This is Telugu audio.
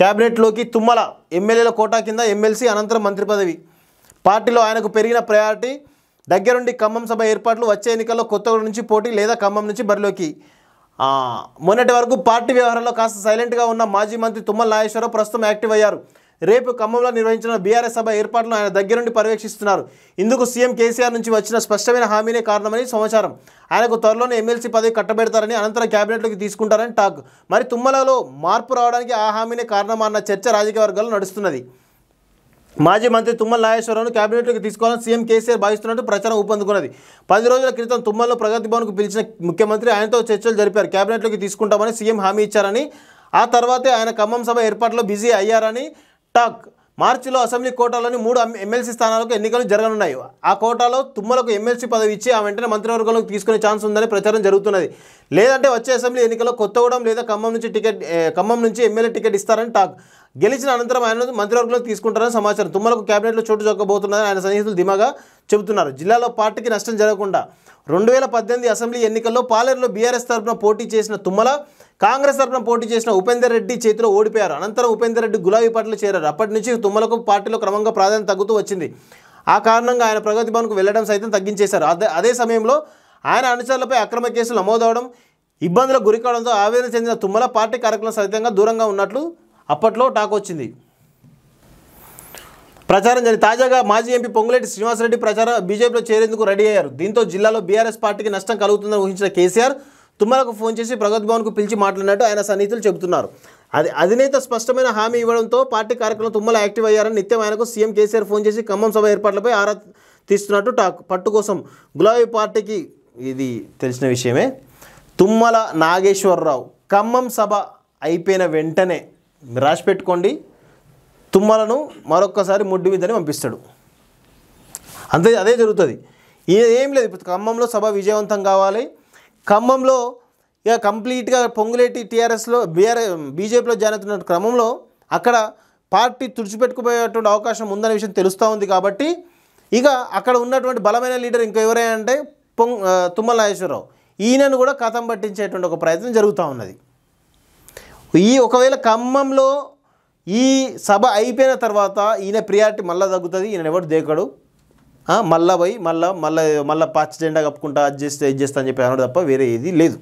క్యాబినెట్లోకి తుమ్మల ఎమ్మెల్యేల కోటా కింద ఎమ్మెల్సీ అనంతరం మంత్రి పదవి పార్టీలో ఆయనకు పెరిగిన ప్రయారిటీ దగ్గరుండి ఖమ్మం సభ ఏర్పాట్లు వచ్చే ఎన్నికల్లో కొత్తగూడ నుంచి పోటీ లేదా ఖమ్మం నుంచి బరిలోకి మొన్నటి వరకు పార్టీ వ్యవహారంలో కాస్త సైలెంట్గా ఉన్న మాజీ మంత్రి తుమ్మల నాగేశ్వరరావు ప్రస్తుతం యాక్టివ్ అయ్యారు రేపు ఖమ్మంలో నిర్వహించిన బీఆర్ఎస్ సభ ఏర్పాట్లను ఆయన దగ్గరుండి పర్యవేక్షిస్తున్నారు ఇందుకు సీఎం కేసీఆర్ నుంచి వచ్చిన స్పష్టమైన హామీనే కారణమని సమాచారం ఆయనకు త్వరలోనే ఎమ్మెల్సీ పదవి కట్టబెడతారని అనంతరం క్యాబినెట్లోకి తీసుకుంటారని టాక్ మరి తుమ్మలలో మార్పు రావడానికి ఆ హామీనే కారణమా అన్న చర్చ రాజకీయ వర్గాల్లో నడుస్తున్నది మాజీ మంత్రి తుమ్మల నాగేశ్వరరావును క్యాబినెట్లోకి తీసుకోవాలని సీఎం కేసీఆర్ భావిస్తున్నట్టు ప్రచారం ఊపందుకున్నది పది రోజుల క్రితం తుమ్మల్లో ప్రగతి భవన్కు పిలిచిన ముఖ్యమంత్రి ఆయనతో చర్చలు జరిపారు క్యాబినెట్లోకి తీసుకుంటామని సీఎం హామీ ఇచ్చారని ఆ తర్వాతే ఆయన ఖమ్మం సభ ఏర్పాట్లో బిజీ అయ్యారని టాక్ మార్చిలో అసెంబ్లీ కోటాలోని మూడు ఎమ్మెల్సీ స్థానాలకు ఎన్నికలు జరగనున్నాయి ఆ కోటాలో తుమ్మలకు ఎమ్మెల్సీ పదవి ఇచ్చి ఆ వెంటనే మంత్రివర్గంలోకి తీసుకునే ఛాన్స్ ఉందని ప్రచారం జరుగుతున్నది లేదంటే వచ్చే అసెంబ్లీ ఎన్నికల్లో కొత్తగూడెం లేదా ఖమ్మం నుంచి టికెట్ ఖమ్మం నుంచి ఎమ్మెల్యే టికెట్ ఇస్తారని టాక్ గెలిచిన అనంతరం ఆయన మంత్రివర్గంలో తీసుకుంటారని సమాచారం తుమ్మలకు కేబినెట్లో చోటు చొక్కబోతున్నారని ఆయన సన్నిహితులు ధీమాగా చెబుతున్నారు జిల్లాలో పార్టీకి నష్టం జరగకుండా రెండు వేల పద్దెనిమిది అసెంబ్లీ ఎన్నికల్లో పాలేరులో బీఆర్ఎస్ తరఫున పోటీ చేసిన తుమ్మల కాంగ్రెస్ తరఫున పోటీ చేసిన ఉపేందర్ రెడ్డి చేతిలో ఓడిపోయారు అనంతరం ఉపేందర్ రెడ్డి గులాబీ పార్టీలో చేరారు అప్పటి నుంచి తుమ్మలకు పార్టీలో క్రమంగా ప్రాధాన్యత తగ్గుతూ వచ్చింది ఆ కారణంగా ఆయన ప్రగతి భవన్కు వెళ్లడం సైతం తగ్గించేశారు అదే అదే సమయంలో ఆయన అనుచరులపై అక్రమ కేసులు నమోదవడం ఇబ్బందులకు గురికావడంతో ఆవేదన చెందిన తుమ్మల పార్టీ కార్యక్రమం సైతంగా దూరంగా ఉన్నట్లు అప్పట్లో టాక్ వచ్చింది ప్రచారం జరిగింది తాజాగా మాజీ ఎంపీ పొంగులేటి శ్రీనివాసరెడ్డి ప్రచారం బీజేపీలో చేరేందుకు రెడీ అయ్యారు దీంతో జిల్లాలో బీఆర్ఎస్ పార్టీకి నష్టం కలుగుతుందని ఊహించిన కేసీఆర్ తుమ్మలకు ఫోన్ చేసి ప్రగతి భవన్కు పిలిచి మాట్లాడినట్టు ఆయన సన్నిహితులు చెబుతున్నారు అది అధినేత స్పష్టమైన హామీ ఇవ్వడంతో పార్టీ కార్యక్రమం తుమ్మల యాక్టివ్ అయ్యారని నిత్యం ఆయనకు సీఎం కేసీఆర్ ఫోన్ చేసి ఖమ్మం సభ ఏర్పాట్లపై ఆరా తీస్తున్నట్టు టాక్ పట్టు కోసం గులాబీ పార్టీకి ఇది తెలిసిన విషయమే తుమ్మల నాగేశ్వరరావు ఖమ్మం సభ అయిపోయిన వెంటనే రాసి పెట్టుకోండి తుమ్మలను మరొక్కసారి ముడ్డు మీదని పంపిస్తాడు అంతే అదే జరుగుతుంది ఏం లేదు ఇప్పుడు ఖమ్మంలో సభ విజయవంతం కావాలి ఖమ్మంలో ఇక కంప్లీట్గా పొంగులేటి టీఆర్ఎస్లో బీఆర్ బీజేపీలో జాయిన్ అవుతున్న క్రమంలో అక్కడ పార్టీ తుడిచిపెట్టుకుపోయేటువంటి అవకాశం ఉందనే విషయం తెలుస్తూ ఉంది కాబట్టి ఇక అక్కడ ఉన్నటువంటి బలమైన లీడర్ ఇంకా ఎవరైనా అంటే పొంగ్ తుమ్మల నాగేశ్వరరావు ఈయనను కూడా కథం పట్టించేటువంటి ఒక ప్రయత్నం జరుగుతూ ఉన్నది ఈ ఒకవేళ ఖమ్మంలో ఈ సభ అయిపోయిన తర్వాత ఈయన ప్రియారిటీ మళ్ళీ తగ్గుతుంది ఈయన ఎవరు దేకడు మళ్ళా పోయి మళ్ళా మళ్ళీ మళ్ళీ పచ్చ జెండా కప్పుకుంటా అది చేస్తే ఇది చేస్తా అని చెప్పి అన్నాడు తప్ప వేరే ఏది లేదు